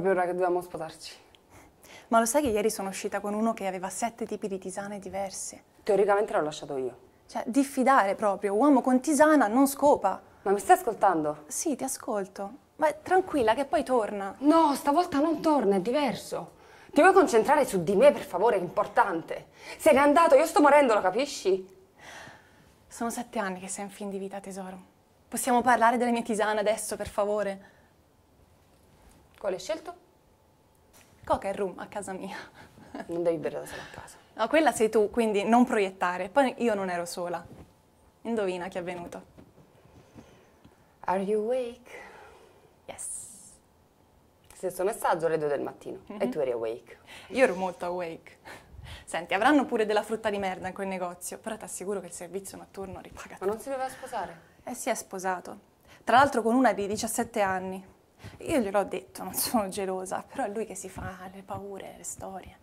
proprio ora che dovevamo sposarci. Ma lo sai che ieri sono uscita con uno che aveva sette tipi di tisane diverse? Teoricamente l'ho lasciato io. Cioè, diffidare proprio, uomo con tisana non scopa. Ma mi stai ascoltando? Sì, ti ascolto. Ma tranquilla che poi torna. No, stavolta non torna, è diverso. Ti vuoi concentrare su di me, per favore, è importante. Se n'è andato, io sto morendo, lo capisci? Sono sette anni che sei in fin di vita, tesoro. Possiamo parlare delle mie tisane adesso, per favore? Quale hai scelto? Coca e rum a casa mia. Non devi bere da sola a casa. No, quella sei tu, quindi non proiettare. Poi io non ero sola. Indovina chi è avvenuto. Are you awake? Yes. Stesso messaggio alle 2 del mattino mm -hmm. e mm-hmm. tu eri awake. Io ero molto awake. Senti, avranno pure della frutta di merda in quel negozio, però ti assicuro che il servizio notturno ripaga. Ma non si doveva sposare? Eh, si è sposato. Tra l'altro con una di 17 anni. Io gliel'ho detto, non sono gelosa, però è lui che si fa le paure, le storie.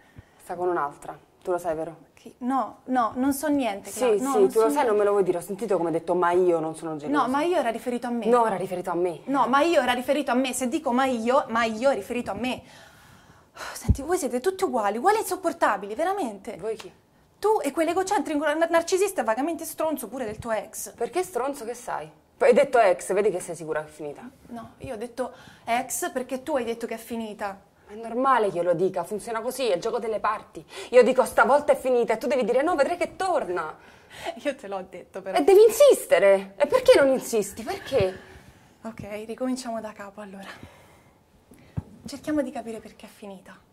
Sta con un'altra, tu lo sai vero? Che, no, no, non so niente. Sì, no, sì, tu lo sai, niente. non me lo vuoi dire, ho sentito come hai detto ma io non sono gelosa. No, ma io era riferito a me. No, era riferito a me. No, ma io era riferito a me, se dico ma io, ma io è riferito a me. Senti, voi siete tutti uguali, uguali e insopportabili, veramente. Voi chi? Tu e quell'egocentrico narcisista vagamente stronzo pure del tuo ex. Perché stronzo che sai? Hai detto ex, vedi che sei sicura che è finita? No, io ho detto ex perché tu hai detto che è finita. È normale che io lo dica, funziona così, è il gioco delle parti. Io dico stavolta è finita e tu devi dire no, vedrai che torna. Io te l'ho detto però. E devi insistere. E perché non insisti? Perché? Ok, ricominciamo da capo allora. Cerchiamo di capire perché è finita.